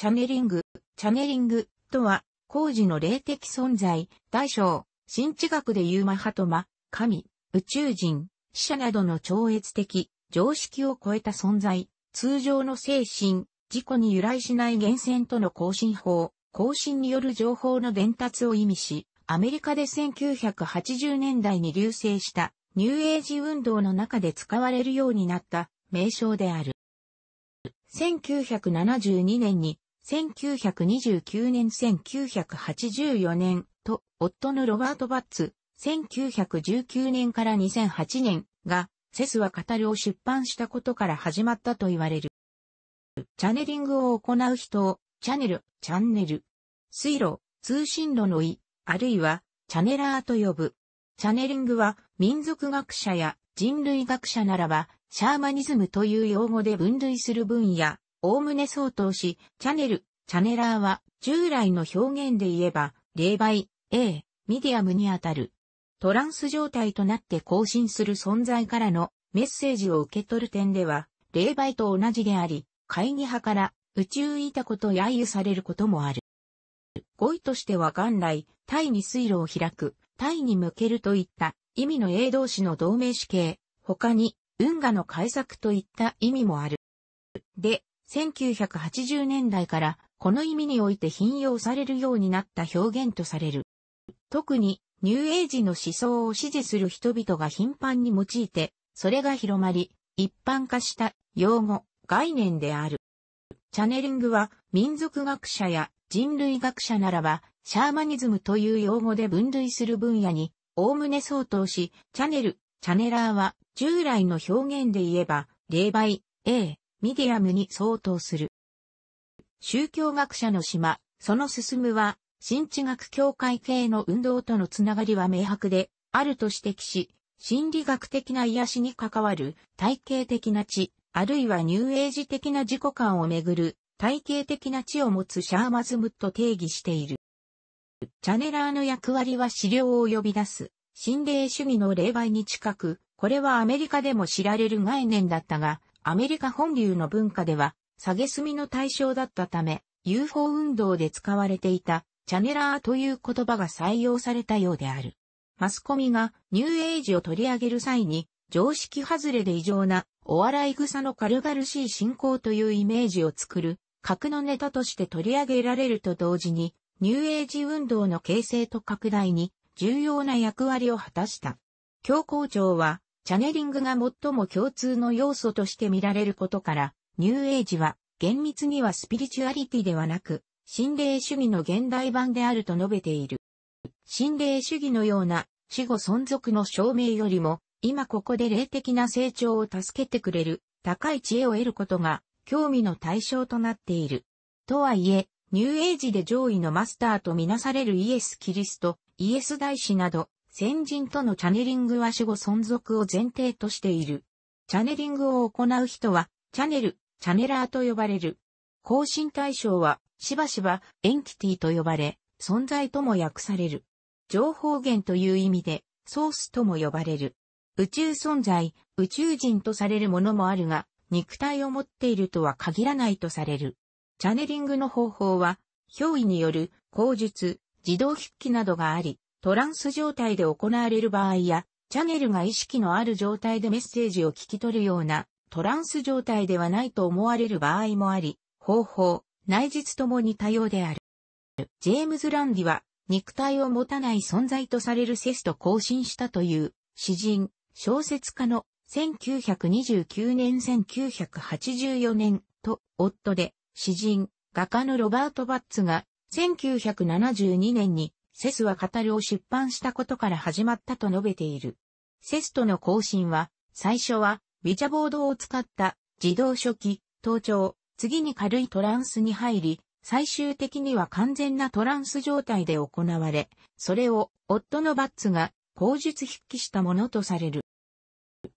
チャネリング、チャネリングとは、工事の霊的存在、大小、新知学で言うマハトマ、神、宇宙人、死者などの超越的、常識を超えた存在、通常の精神、事故に由来しない源泉との更新法、更新による情報の伝達を意味し、アメリカで1980年代に流星したニューエイジ運動の中で使われるようになった名称である。1972年に1929年1984年と、夫のロバート・バッツ、1919年から2008年が、セスは語るを出版したことから始まったと言われる。チャネリングを行う人を、チャネル、チャンネル、水路、通信路の意、あるいは、チャネラーと呼ぶ。チャネリングは、民族学者や人類学者ならば、シャーマニズムという用語で分類する分野、おおむね相当し、チャネル、チャネラーは、従来の表現で言えば、霊媒、A、ミディアムにあたる。トランス状態となって更新する存在からのメッセージを受け取る点では、霊媒と同じであり、会議派から宇宙いたこと揶揄されることもある。語彙としては元来、イに水路を開く、イに向けるといった意味の A 動詞の同名詞形、他に、運河の改作といった意味もある。で、1980年代からこの意味において引用されるようになった表現とされる。特にニューエイジの思想を支持する人々が頻繁に用いて、それが広まり、一般化した用語、概念である。チャネリングは民族学者や人類学者ならば、シャーマニズムという用語で分類する分野に、おおむね相当し、チャネル、チャネラーは従来の表現で言えば、霊媒、A、ミディアムに相当する。宗教学者の島、その進むは、新知学協会系の運動とのつながりは明白で、あると指摘し、心理学的な癒しに関わる体系的な地、あるいはニューエイジ的な自己感をめぐる体系的な地を持つシャーマズムと定義している。チャネラーの役割は資料を呼び出す、心霊主義の霊媒に近く、これはアメリカでも知られる概念だったが、アメリカ本流の文化では、下げすみの対象だったため、UFO 運動で使われていた、チャネラーという言葉が採用されたようである。マスコミがニューエイジを取り上げる際に、常識外れで異常なお笑い草の軽々しい信仰というイメージを作る、格のネタとして取り上げられると同時に、ニューエイジ運動の形成と拡大に重要な役割を果たした。教皇庁はチャネリングが最も共通の要素として見られることから、ニューエイジは厳密にはスピリチュアリティではなく、心霊主義の現代版であると述べている。心霊主義のような死後存続の証明よりも、今ここで霊的な成長を助けてくれる高い知恵を得ることが興味の対象となっている。とはいえ、ニューエイジで上位のマスターとみなされるイエス・キリスト、イエス大師など、先人とのチャネリングは死後存続を前提としている。チャネリングを行う人は、チャネル、チャネラーと呼ばれる。更新対象は、しばしば、エンティティと呼ばれ、存在とも訳される。情報源という意味で、ソースとも呼ばれる。宇宙存在、宇宙人とされるものもあるが、肉体を持っているとは限らないとされる。チャネリングの方法は、憑依による口述、自動筆記などがあり、トランス状態で行われる場合や、チャネルが意識のある状態でメッセージを聞き取るような、トランス状態ではないと思われる場合もあり、方法、内実ともに多様である。ジェームズ・ランディは、肉体を持たない存在とされるセスと交信したという、詩人、小説家の1929年1984年と夫で詩人、画家のロバート・バッツが1972年にセスは語るを出版したことから始まったと述べている。セスとの更新は、最初は、ビジャボードを使った自動書記、盗聴、次に軽いトランスに入り、最終的には完全なトランス状態で行われ、それを夫のバッツが口述筆記したものとされる。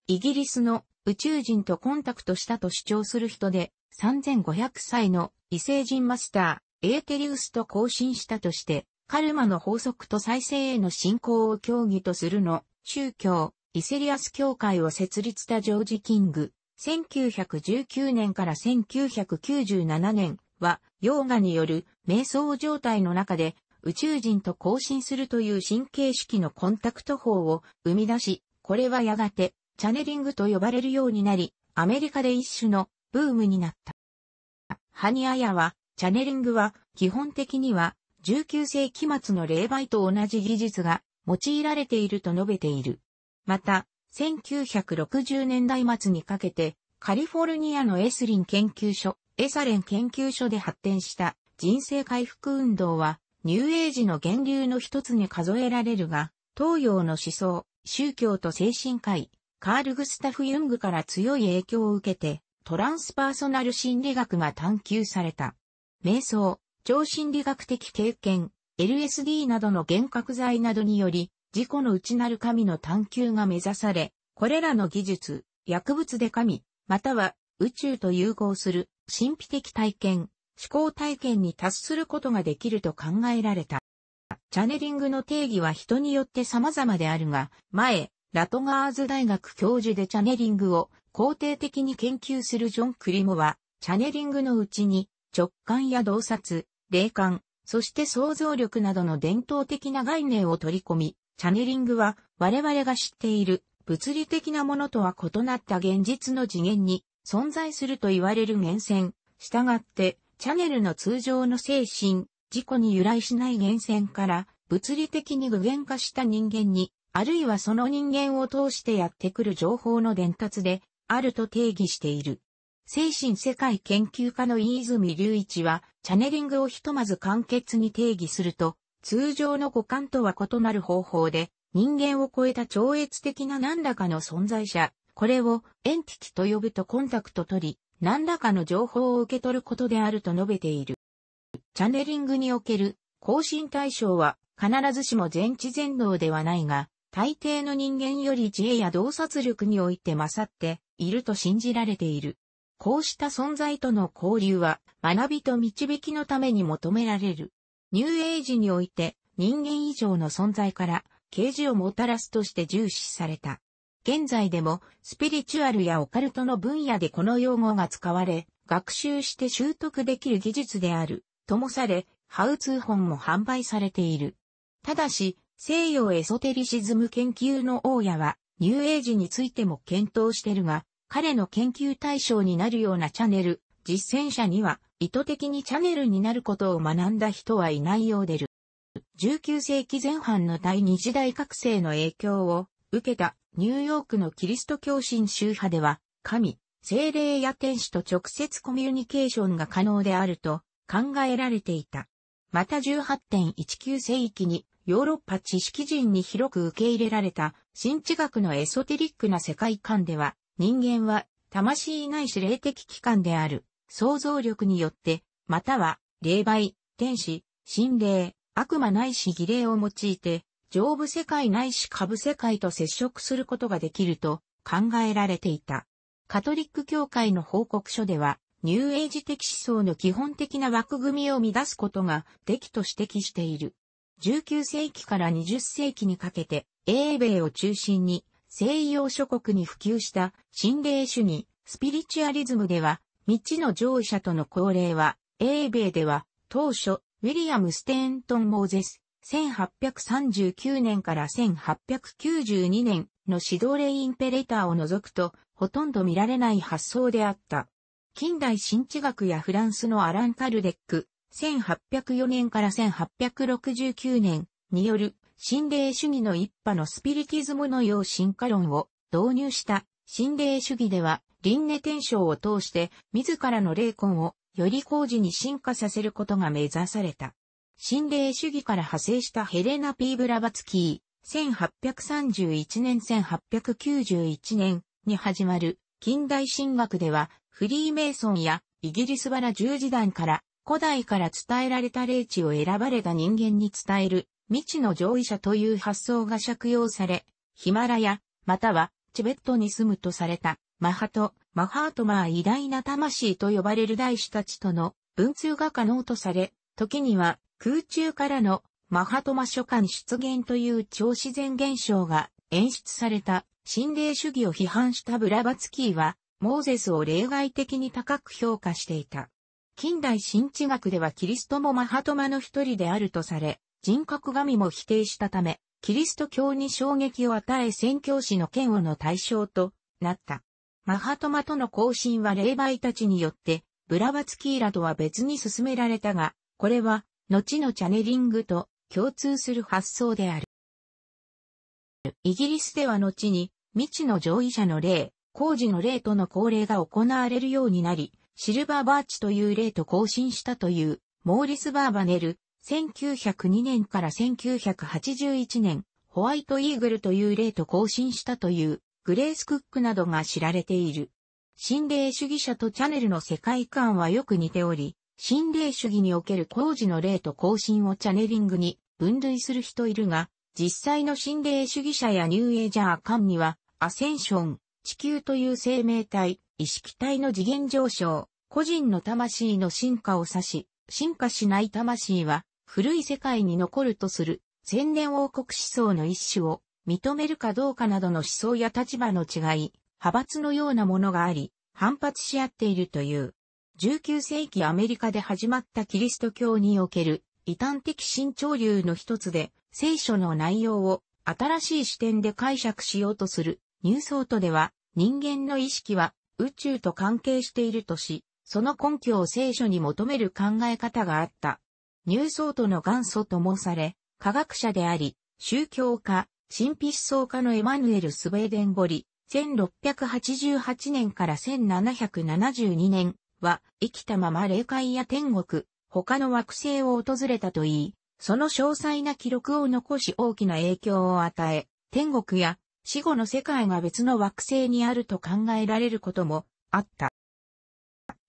イギリスの宇宙人とコンタクトしたと主張する人で、3500歳の異星人マスター、エーテリウスと交信したとして、カルマの法則と再生への信仰を教義とするの、宗教、イセリアス教会を設立したジョージ・キング、1919年から1997年は、ヨーガによる瞑想状態の中で宇宙人と交信するという神経式のコンタクト法を生み出し、これはやがてチャネリングと呼ばれるようになり、アメリカで一種のブームになった。ハニアヤは、チャネリングは基本的には19世紀末の霊媒と同じ技術が用いられていると述べている。また、1960年代末にかけて、カリフォルニアのエスリン研究所、エサレン研究所で発展した人生回復運動は、ニューエイジの源流の一つに数えられるが、東洋の思想、宗教と精神科医、カール・グスタフ・ユングから強い影響を受けて、トランスパーソナル心理学が探求された。瞑想、超心理学的経験、LSD などの幻覚剤などにより、自己の内なる神の探求が目指され、これらの技術、薬物で神、または宇宙と融合する神秘的体験、思考体験に達することができると考えられた。チャネリングの定義は人によって様々であるが、前、ラトガーズ大学教授でチャネリングを肯定的に研究するジョン・クリモは、チャネリングのうちに直感や洞察、霊感、そして想像力などの伝統的な概念を取り込み、チャネリングは我々が知っている物理的なものとは異なった現実の次元に存在すると言われる源泉。従って、チャネルの通常の精神、自己に由来しない源泉から物理的に具現化した人間に、あるいはその人間を通してやってくる情報の伝達で、あると定義している。精神世界研究家の飯泉隆一は、チャネリングをひとまず簡潔に定義すると、通常の五感とは異なる方法で、人間を超えた超越的な何らかの存在者、これをエンティティと呼ぶとコンタクト取り、何らかの情報を受け取ることであると述べている。チャネリングにおける更新対象は必ずしも全知全能ではないが、大抵の人間より知恵や洞察力において勝っていると信じられている。こうした存在との交流は学びと導きのために求められる。ニューエイジにおいて人間以上の存在から啓示をもたらすとして重視された。現在でもスピリチュアルやオカルトの分野でこの用語が使われ、学習して習得できる技術である、ともされ、ハウツー本も販売されている。ただし、西洋エソテリシズム研究の大家は、ニューエイジについても検討してるが、彼の研究対象になるようなチャネル、実践者には意図的にチャネルになることを学んだ人はいないようでる。19世紀前半の第二次大覚醒の影響を受けたニューヨークのキリスト教神宗派では、神、精霊や天使と直接コミュニケーションが可能であると考えられていた。また18.19世紀にヨーロッパ知識人に広く受け入れられた新知学のエソテリックな世界観では、人間は魂ないし霊的器官である想像力によって、または霊媒、天使、心霊、悪魔ないし儀礼を用いて、上部世界ないし下部世界と接触することができると考えられていた。カトリック教会の報告書では、ニューエイジ的思想の基本的な枠組みを乱すことができと指摘している。19世紀から20世紀にかけて、英米を中心に西洋諸国に普及した心霊主義、スピリチュアリズムでは、未知の上位者との恒例は、英米では、当初、ウィリアム・ステントン・モーゼス、1839年から1892年の指導レインペレーターを除くと、ほとんど見られない発想であった。近代新知学やフランスのアラン・カルデック、1804年から1869年による心霊主義の一派のスピリティズムのよう進化論を導入した心霊主義では、輪廻転生を通して自らの霊魂をより工事に進化させることが目指された。心霊主義から派生したヘレナ・ピー・ブラバツキー、1831年1891年に始まる近代神学では、フリーメイソンやイギリスバラ十字団から古代から伝えられた霊地を選ばれた人間に伝える未知の上位者という発想が借用され、ヒマラヤ、またはチベットに住むとされた、マハト、マハートマー偉大な魂と呼ばれる大師たちとの文通が可能とされ、時には空中からのマハトマ書館出現という超自然現象が演出された心霊主義を批判したブラバツキーは、モーゼスを例外的に高く評価していた。近代新知学ではキリストもマハトマの一人であるとされ、人格神も否定したため、キリスト教に衝撃を与え宣教師の嫌悪の対象となった。マハトマとの交信は霊媒たちによって、ブラバツキーラとは別に進められたが、これは、後のチャネリングと共通する発想である。イギリスでは後に、未知の上位者の霊、工事の霊との恒例が行われるようになり、シルバーバーチという霊と交信したという、モーリス・バーバネル、1902年から1981年、ホワイトイーグルという例と更新したという、グレース・クックなどが知られている。心霊主義者とチャネルの世界観はよく似ており、心霊主義における工事の例と更新をチャネリングに分類する人いるが、実際の心霊主義者やニューエイジャー間には、アセンション、地球という生命体、意識体の次元上昇、個人の魂の進化を指し、進化しない魂は古い世界に残るとする千年王国思想の一種を認めるかどうかなどの思想や立場の違い、派閥のようなものがあり、反発し合っているという。19世紀アメリカで始まったキリスト教における異端的新潮流の一つで、聖書の内容を新しい視点で解釈しようとするニューソートでは、人間の意識は宇宙と関係しているとし、その根拠を聖書に求める考え方があった。ニューソートの元祖と申され、科学者であり、宗教家、神秘思想家のエマヌエル・スウェーデンゴリ、1688年から1772年は生きたまま霊界や天国、他の惑星を訪れたといい、その詳細な記録を残し大きな影響を与え、天国や死後の世界が別の惑星にあると考えられることもあった。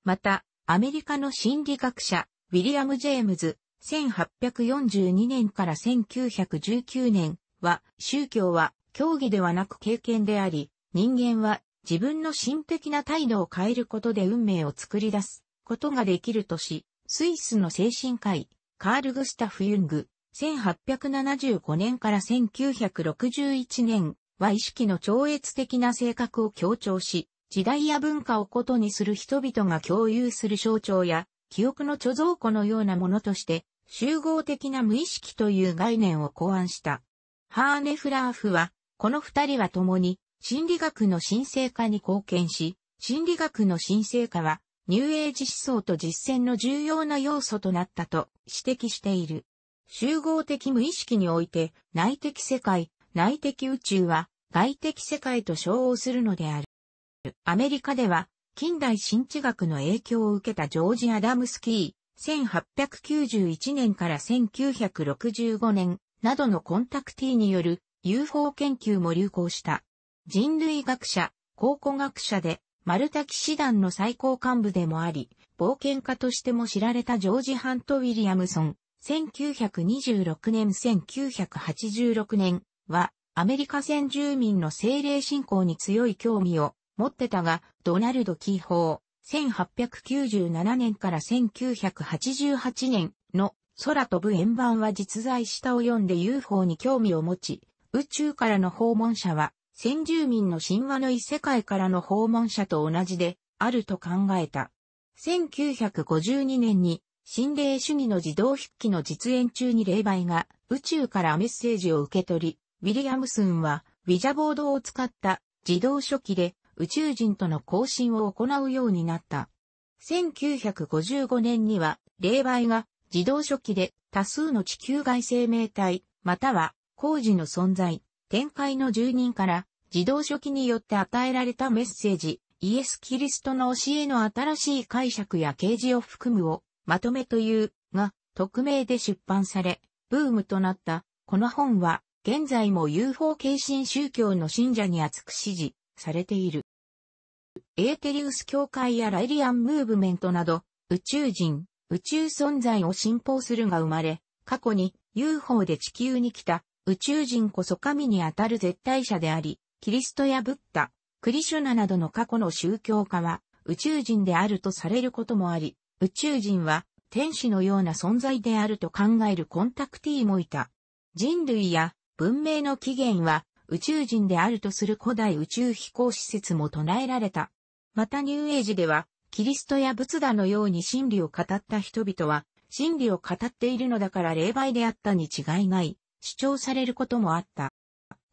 また、アメリカの心理学者、ウィリアム・ジェームズ、1842年から1919年は、宗教は教義ではなく経験であり、人間は自分の心的な態度を変えることで運命を作り出すことができるとし、スイスの精神科医、カール・グスタフ・ユング、1875年から1961年は意識の超越的な性格を強調し、時代や文化をことにする人々が共有する象徴や、記憶の貯蔵庫のようなものとして集合的な無意識という概念を考案した。ハーネフラーフは、この二人は共に心理学の神聖化に貢献し、心理学の神聖化はニューエイジ思想と実践の重要な要素となったと指摘している。集合的無意識において内的世界、内的宇宙は外的世界と称号するのである。アメリカでは近代新知学の影響を受けたジョージ・アダムスキー。1891年から1965年などのコンタクティによる UFO 研究も流行した。人類学者、考古学者で、マルタ騎士団の最高幹部でもあり、冒険家としても知られたジョージ・ハント・ウィリアムソン、1926年1986年は、アメリカ先住民の精霊信仰に強い興味を持ってたが、ドナルド・キーホー、1897年から1988年の空飛ぶ円盤は実在したを読んで UFO に興味を持ち、宇宙からの訪問者は先住民の神話の異世界からの訪問者と同じであると考えた。1952年に心霊主義の自動筆記の実演中に霊媒が宇宙からメッセージを受け取り、ウィリアムスンはウィジャボードを使った自動書記で宇宙人との交信を行うようになった。1955年には、霊媒が自動書記で多数の地球外生命体、または工事の存在、展開の住人から自動書記によって与えられたメッセージ、イエス・キリストの教えの新しい解釈や啓示を含むを、まとめという、が、匿名で出版され、ブームとなった、この本は、現在も UFO 系新宗教の信者に厚く支持されている。エーテリウス教会やライリアンムーブメントなど、宇宙人、宇宙存在を信奉するが生まれ、過去に UFO で地球に来た宇宙人こそ神にあたる絶対者であり、キリストやブッダ、クリシュナなどの過去の宗教家は宇宙人であるとされることもあり、宇宙人は天使のような存在であると考えるコンタクティーもいた。人類や文明の起源は宇宙人であるとする古代宇宙飛行施設も唱えられた。またニューエイジでは、キリストや仏陀のように真理を語った人々は、真理を語っているのだから霊媒であったに違いない、主張されることもあった。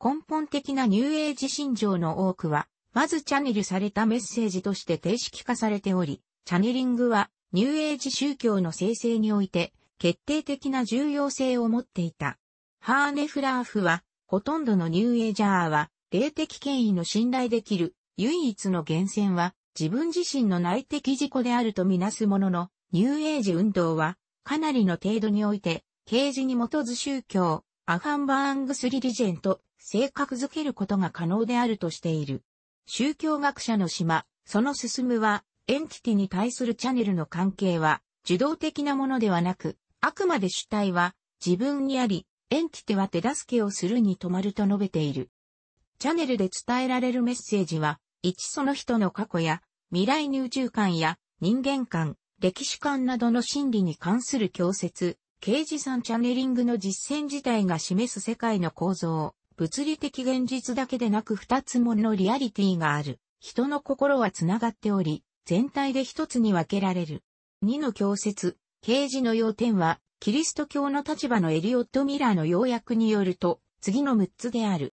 根本的なニューエイジ信条の多くは、まずチャネルされたメッセージとして定式化されており、チャネリングはニューエイジ宗教の生成において決定的な重要性を持っていた。ハーネ・フラーフはほとんどのニューエイジャーは、霊的権威の信頼できる、唯一の源泉は、自分自身の内的事故であるとみなすものの、ニューエイジ運動は、かなりの程度において、刑事に基づ宗教、アファンバーングスリリジェンと性格づけることが可能であるとしている。宗教学者の島、その進むは、エンティティに対するチャネルの関係は、受動的なものではなく、あくまで主体は自分にあり、エンティテは手助けをするに止まると述べている。チャンネルで伝えられるメッセージは、一その人の過去や未来に宇宙観や人間観、歴史観などの心理に関する教説、刑事さんチャネリングの実践自体が示す世界の構造、物理的現実だけでなく二つものリアリティがある。人の心は繋がっており、全体で一つに分けられる。二の教説、刑事の要点は、キリスト教の立場のエリオット・ミラーの要約によると、次の6つである。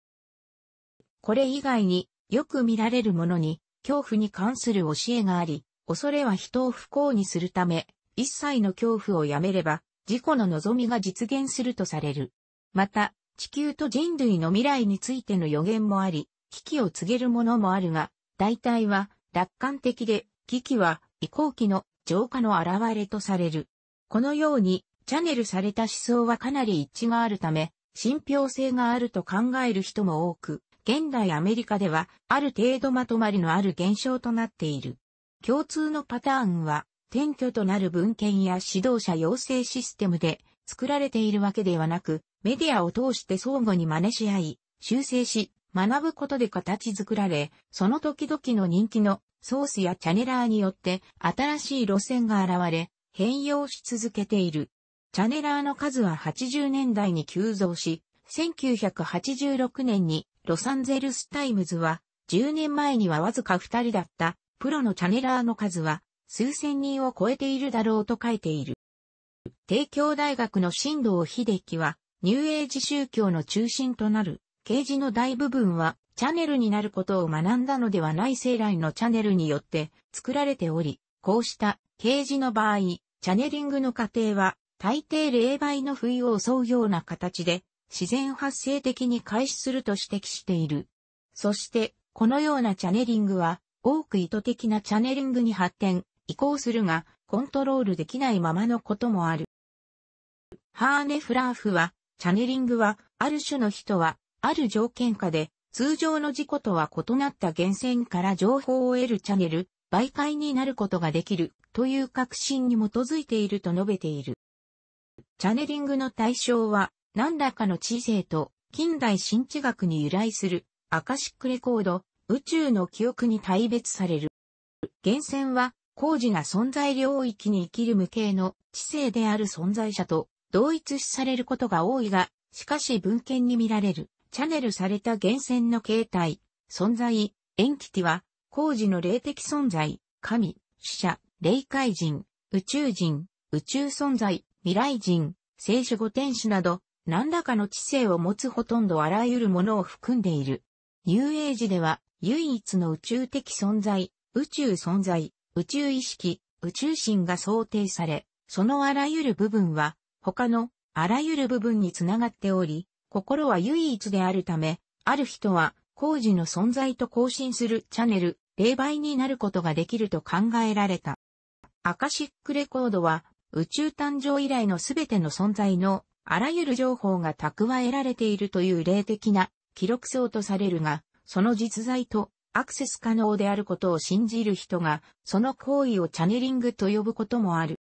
これ以外に、よく見られるものに、恐怖に関する教えがあり、恐れは人を不幸にするため、一切の恐怖をやめれば、自己の望みが実現するとされる。また、地球と人類の未来についての予言もあり、危機を告げるものもあるが、大体は楽観的で、危機は移行期の浄化の現れとされる。このように、チャネルされた思想はかなり一致があるため、信憑性があると考える人も多く、現代アメリカではある程度まとまりのある現象となっている。共通のパターンは、転居となる文献や指導者養成システムで作られているわけではなく、メディアを通して相互に真似し合い、修正し、学ぶことで形作られ、その時々の人気のソースやチャネラーによって新しい路線が現れ、変容し続けている。チャネラーの数は80年代に急増し、1986年にロサンゼルスタイムズは、10年前にはわずか2人だったプロのチャネラーの数は数千人を超えているだろうと書いている。帝京大学の新藤秀樹は、ニューエイジ宗教の中心となる、啓示の大部分は、チャネルになることを学んだのではない生来のチャネルによって作られており、こうした啓示の場合、チャネリングの過程は大抵霊媒の不意を襲うような形で、自然発生的に開始すると指摘している。そして、このようなチャネリングは、多く意図的なチャネリングに発展、移行するが、コントロールできないままのこともある。ハーネ・フラーフは、チャネリングは、ある種の人は、ある条件下で、通常の事故とは異なった源泉から情報を得るチャネル、媒介になることができる、という確信に基づいていると述べている。チャネリングの対象は、何らかの知性と近代新知学に由来するアカシックレコード、宇宙の記憶に大別される。源泉は、高次な存在領域に生きる無形の知性である存在者と同一視されることが多いが、しかし文献に見られる、チャネルされた源泉の形態、存在、エンティティは、工事の霊的存在、神、死者、霊界人、宇宙人、宇宙存在、未来人、聖書語天使など、何らかの知性を持つほとんどあらゆるものを含んでいる。ニューエイジでは、唯一の宇宙的存在、宇宙存在、宇宙意識、宇宙心が想定され、そのあらゆる部分は、他のあらゆる部分につながっており、心は唯一であるため、ある人は、工事の存在と更新するチャンネル、霊媒になることができると考えられた。アカシックレコードは、宇宙誕生以来のすべての存在のあらゆる情報が蓄えられているという霊的な記録層とされるが、その実在とアクセス可能であることを信じる人が、その行為をチャネリングと呼ぶこともある。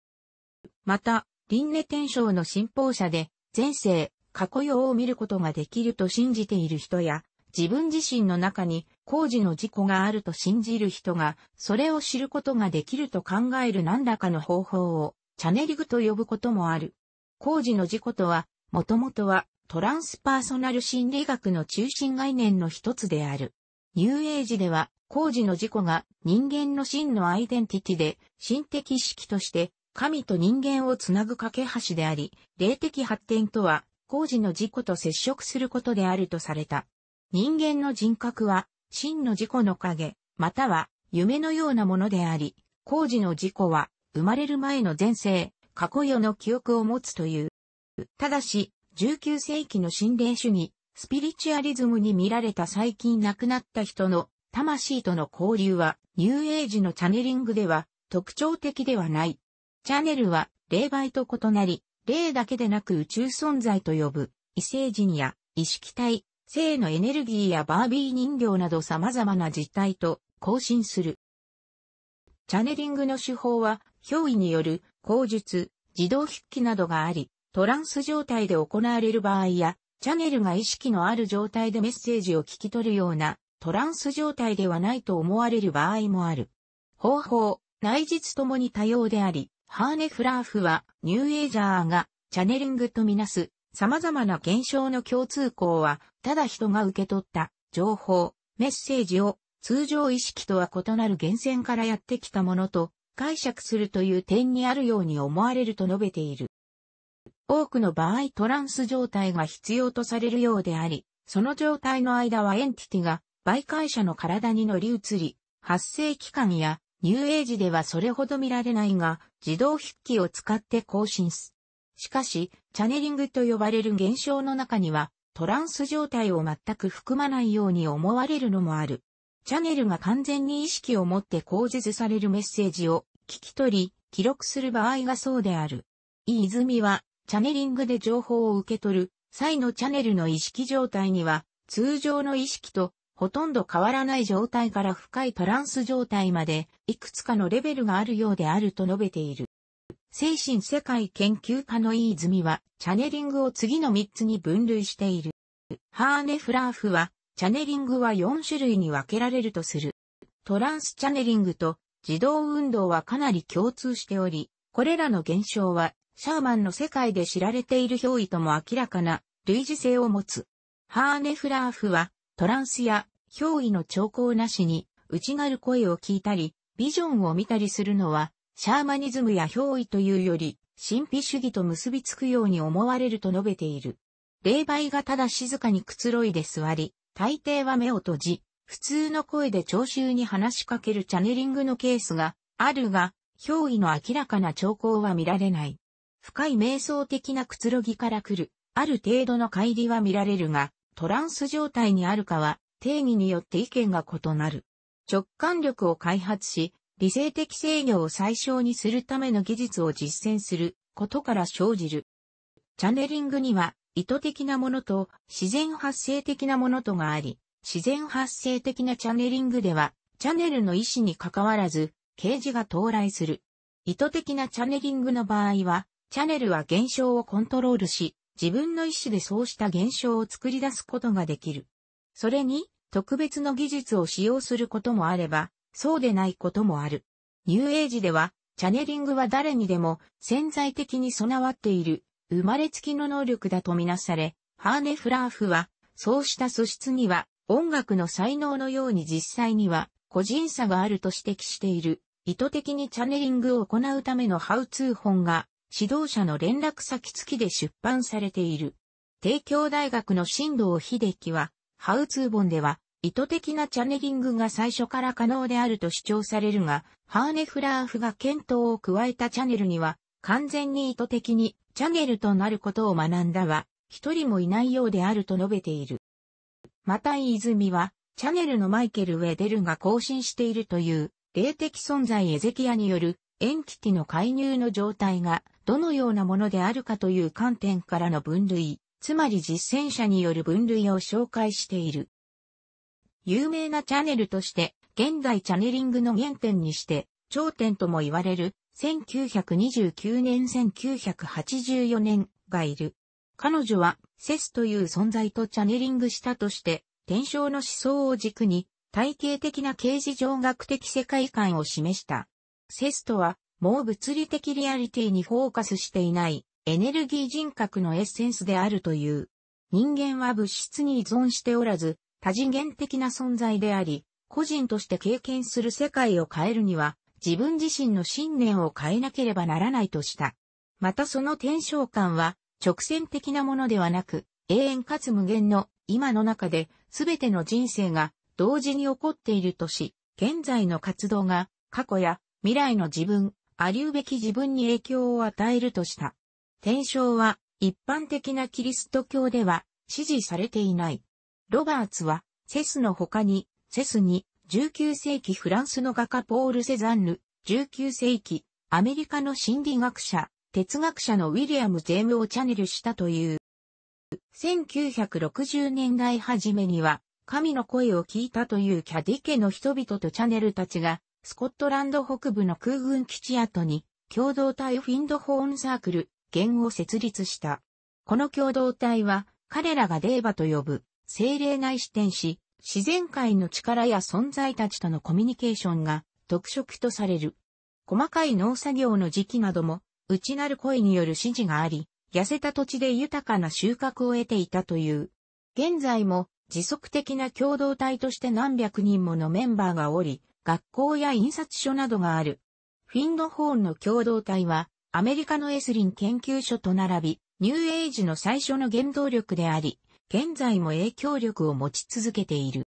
また、輪廻転生の信奉者で、前世、過去用を見ることができると信じている人や、自分自身の中に工事の事故があると信じる人が、それを知ることができると考える何らかの方法をチャネリグと呼ぶこともある。工事の事故とは、もともとはトランスパーソナル心理学の中心概念の一つである。ニューエイジでは、工事の事故が人間の真のアイデンティティで、心的意識として神と人間をつなぐ架け橋であり、霊的発展とは、工事の事故と接触することであるとされた。人間の人格は、真の事故の影、または夢のようなものであり、工事の事故は生まれる前の前世、過去世の記憶を持つという。ただし、19世紀の心霊主義、スピリチュアリズムに見られた最近亡くなった人の魂との交流は、ニューエイジのチャネリングでは特徴的ではない。チャネルは霊媒と異なり、霊だけでなく宇宙存在と呼ぶ、異星人や意識体、性のエネルギーやバービー人形など様々な実体と更新する。チャネリングの手法は脅威による口述、自動筆記などがあり、トランス状態で行われる場合や、チャネルが意識のある状態でメッセージを聞き取るようなトランス状態ではないと思われる場合もある。方法、内実ともに多様であり、ハーネフラーフはニューエイジャーがチャネリングとみなす様々な現象の共通項は、ただ人が受け取った情報、メッセージを通常意識とは異なる源泉からやってきたものと解釈するという点にあるように思われると述べている。多くの場合トランス状態が必要とされるようであり、その状態の間はエンティティが媒介者の体に乗り移り、発生期間やニューエイジではそれほど見られないが、自動筆記を使って更新す。しかし、チャネリングと呼ばれる現象の中には、トランス状態を全く含まないように思われるのもある。チャネルが完全に意識を持って口述されるメッセージを聞き取り、記録する場合がそうである。ズ泉は、チャネリングで情報を受け取る際のチャネルの意識状態には、通常の意識とほとんど変わらない状態から深いトランス状態まで、いくつかのレベルがあるようであると述べている。精神世界研究家のズ泉は、チャネリングを次の3つに分類している。ハーネ・フラーフは、チャネリングは4種類に分けられるとする。トランスチャネリングと自動運動はかなり共通しており、これらの現象はシャーマンの世界で知られている憑依とも明らかな類似性を持つ。ハーネフラーフはトランスや憑依の兆候なしに内なる声を聞いたり、ビジョンを見たりするのはシャーマニズムや憑依というより神秘主義と結びつくように思われると述べている。霊媒がただ静かにくつろいで座り、大抵は目を閉じ、普通の声で聴衆に話しかけるチャネリングのケースがあるが、憑依の明らかな兆候は見られない。深い瞑想的なくつろぎから来る、ある程度の乖離は見られるが、トランス状態にあるかは、定義によって意見が異なる。直感力を開発し、理性的制御を最小にするための技術を実践することから生じる。チャネリングには意図的なものと自然発生的なものとがあり、自然発生的なチャネリングでは、チャネルの意思に関わらず、掲示が到来する。意図的なチャネリングの場合は、チャネルは現象をコントロールし、自分の意思でそうした現象を作り出すことができる。それに、特別の技術を使用することもあれば、そうでないこともある。ニューエイジでは、チャネリングは誰にでも潜在的に備わっている生まれつきの能力だとみなされ、ハーネ・フラーフは、そうした素質には、音楽の才能のように実際には、個人差があると指摘している、意図的にチャネリングを行うためのハウツー本が、指導者の連絡先付きで出版されている。帝京大学の新藤秀樹は、ハウツー本では、意図的なチャネリングが最初から可能であると主張されるが、ハーネ・フラーフが検討を加えたチャネルには、完全に意図的にチャゲルとなることを学んだは、一人もいないようであると述べている。また泉は、チャゲルのマイケル・ウェデルが更新しているという、霊的存在エゼキアによる、エンティティの介入の状態が、どのようなものであるかという観点からの分類、つまり実践者による分類を紹介している。有名なチャネルとして、現代チャネリングの原点にして、頂点とも言われる、1929年1984年がいる。彼女は、セスという存在とチャネリングしたとして、転生の思想を軸に、体系的な形事上学的世界観を示した。セスとは、もう物理的リアリティにフォーカスしていないエネルギー人格のエッセンスであるという。人間は物質に依存しておらず、多次元的な存在であり、個人として経験する世界を変えるには、自分自身の信念を変えなければならないとした。またその転生観は直線的なものではなく、永遠かつ無限の今の中で全ての人生が同時に起こっているとし、現在の活動が過去や未来の自分、ありうべき自分に影響を与えるとした。転生は一般的なキリスト教では支持されていない。ロバーツはセスの他にセスに19世紀フランスの画家ポール・セザンヌ、19世紀、アメリカの心理学者、哲学者のウィリアム・ジェームをチャネルしたという。1960年代初めには、神の声を聞いたというキャディ家の人々とチャネルたちが、スコットランド北部の空軍基地跡に、共同体フィンドホーンサークル、弦を設立した。この共同体は、彼らがデーバと呼ぶ、精霊内視点し、自然界の力や存在たちとのコミュニケーションが特色とされる。細かい農作業の時期なども、内なる声による指示があり、痩せた土地で豊かな収穫を得ていたという。現在も持続的な共同体として何百人ものメンバーがおり、学校や印刷所などがある。フィンドホーンの共同体は、アメリカのエスリン研究所と並び、ニューエイジの最初の原動力であり、現在も影響力を持ち続けている。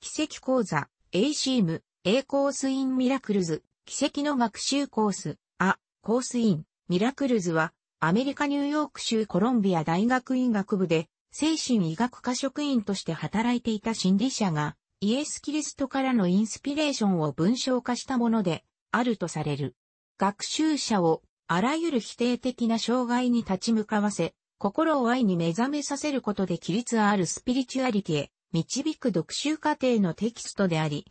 奇跡講座、A シーム、A コースインミラクルズ、奇跡の学習コース、A、コースイン、ミラクルズは、アメリカニューヨーク州コロンビア大学医学部で、精神医学科職員として働いていた心理者が、イエス・キリストからのインスピレーションを文章化したもので、あるとされる。学習者をあらゆる否定的な障害に立ち向かわせ、心を愛に目覚めさせることで規律あるスピリチュアリティへ導く読習過程のテキストであり、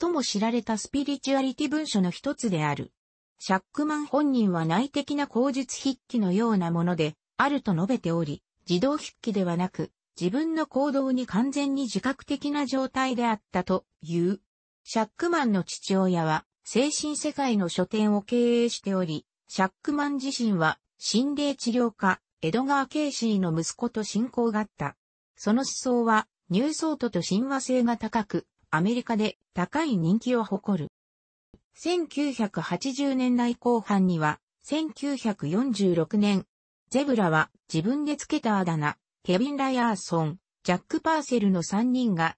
最も知られたスピリチュアリティ文書の一つである。シャックマン本人は内的な口述筆記のようなもので、あると述べており、自動筆記ではなく、自分の行動に完全に自覚的な状態であったという。シャックマンの父親は、精神世界の書店を経営しており、シャックマン自身は、心霊治療家、エドガー・ケイシーの息子と親交があった。その思想は、ニューソートと親和性が高く、アメリカで高い人気を誇る。1980年代後半には、1946年、ゼブラは自分で付けたあだ名、ケビン・ライアーソン、ジャック・パーセルの3人が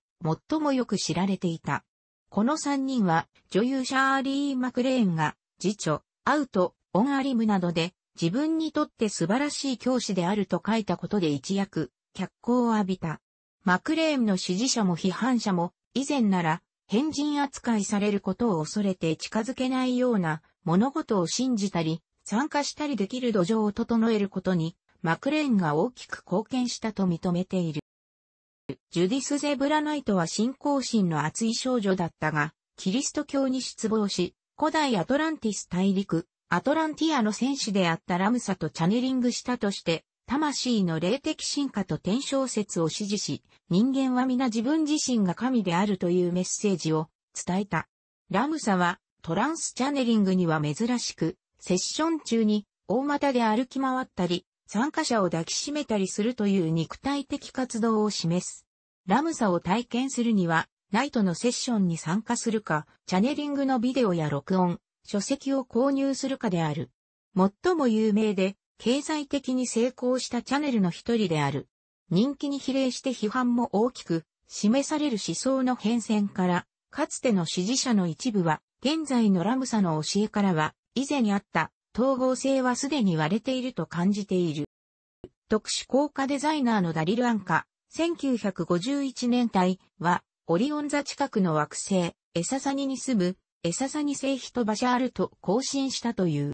最もよく知られていた。この3人は女優シャーリー・マクレーンが、次女、アウト、オン・アリムなどで自分にとって素晴らしい教師であると書いたことで一躍、脚光を浴びた。マクレーンの支持者も批判者も、以前なら、変人扱いされることを恐れて近づけないような、物事を信じたり、参加したりできる土壌を整えることに、マクレーンが大きく貢献したと認めている。ジュディス・ゼブラナイトは信仰心の熱い少女だったが、キリスト教に失望し、古代アトランティス大陸、アトランティアの戦士であったラムサとチャネリングしたとして、魂の霊的進化と転生説を支持し、人間は皆自分自身が神であるというメッセージを伝えた。ラムサはトランスチャネリングには珍しく、セッション中に大股で歩き回ったり、参加者を抱きしめたりするという肉体的活動を示す。ラムサを体験するには、ナイトのセッションに参加するか、チャネリングのビデオや録音、書籍を購入するかである。最も有名で、経済的に成功したチャネルの一人である。人気に比例して批判も大きく、示される思想の変遷から、かつての支持者の一部は、現在のラムサの教えからは、以前にあった統合性はすでに割れていると感じている。特殊効果デザイナーのダリル・アンカ、1951年代は、オリオン座近くの惑星、エササニに住むエササニセイとバシャールと交信したという。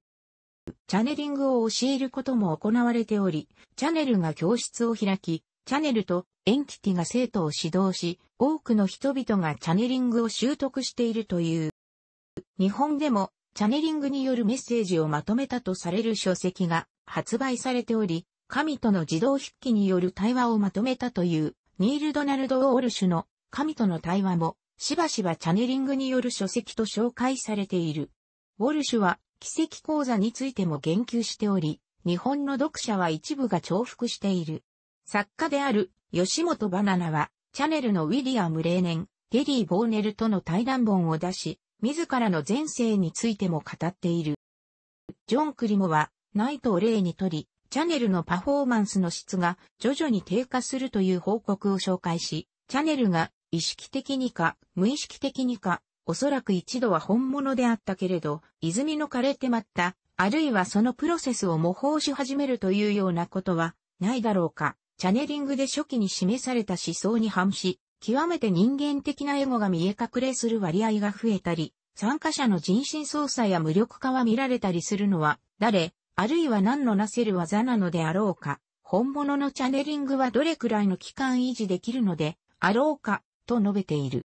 チャネリングを教えることも行われており、チャネルが教室を開き、チャネルとエンキティが生徒を指導し、多くの人々がチャネリングを習得しているという。日本でもチャネリングによるメッセージをまとめたとされる書籍が発売されており、神との自動筆記による対話をまとめたという、ニール・ドナルド・オールシュの神との対話もしばしばチャネリングによる書籍と紹介されている。ウォルシュは、奇跡講座についても言及しており、日本の読者は一部が重複している。作家である、吉本バナナは、チャネルのウィリアム・レーネン、ゲリー・ボーネルとの対談本を出し、自らの前世についても語っている。ジョン・クリモは、ナイトを例にとり、チャネルのパフォーマンスの質が徐々に低下するという報告を紹介し、チャネルが意識的にか、無意識的にか、おそらく一度は本物であったけれど、泉の枯れてまった、あるいはそのプロセスを模倣し始めるというようなことは、ないだろうか。チャネリングで初期に示された思想に反し、極めて人間的なエゴが見え隠れする割合が増えたり、参加者の人身操作や無力化は見られたりするのは、誰、あるいは何のなせる技なのであろうか。本物のチャネリングはどれくらいの期間維持できるのであろうか。と述べている。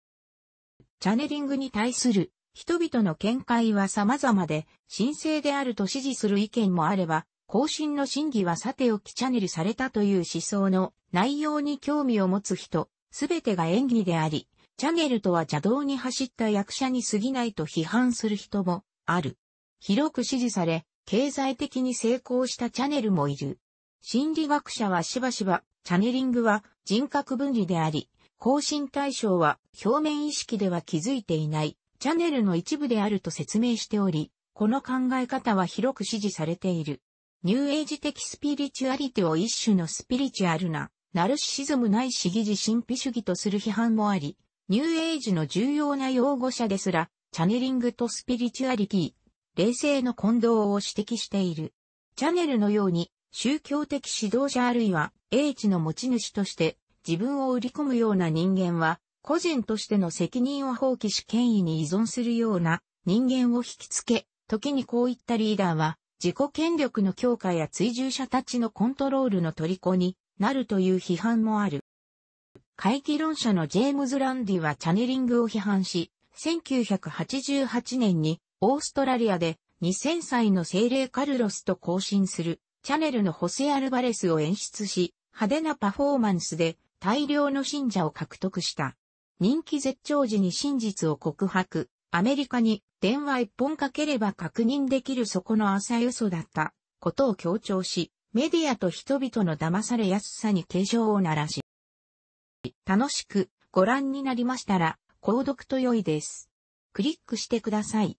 チャネリングに対する人々の見解は様々で、神聖であると支持する意見もあれば、更新の真偽はさておきチャネルされたという思想の内容に興味を持つ人、すべてが演技であり、チャネルとは邪道に走った役者に過ぎないと批判する人もある。広く支持され、経済的に成功したチャネルもいる。心理学者はしばしば、チャネリングは人格分離であり、更新対象は表面意識では気づいていないチャンネルの一部であると説明しており、この考え方は広く支持されている。ニューエイジ的スピリチュアリティを一種のスピリチュアルな、ナルシシズムない主義自神秘主義とする批判もあり、ニューエイジの重要な用語者ですら、チャネリングとスピリチュアリティ、冷静の混同を指摘している。チャネルのように、宗教的指導者あるいは、英知の持ち主として、自分を売り込むような人間は、個人としての責任を放棄し権威に依存するような人間を引きつけ、時にこういったリーダーは、自己権力の強化や追従者たちのコントロールの虜になるという批判もある。会議論者のジェームズ・ランディはチャネリングを批判し、1988年にオーストラリアで2000歳の精霊カルロスと交信するチャネルのホセ・アルバレスを演出し、派手なパフォーマンスで大量の信者を獲得した。人気絶頂時に真実を告白、アメリカに電話一本かければ確認できるそこの浅い嘘だったことを強調し、メディアと人々の騙されやすさに警鐘を鳴らし、楽しくご覧になりましたら、購読と良いです。クリックしてください。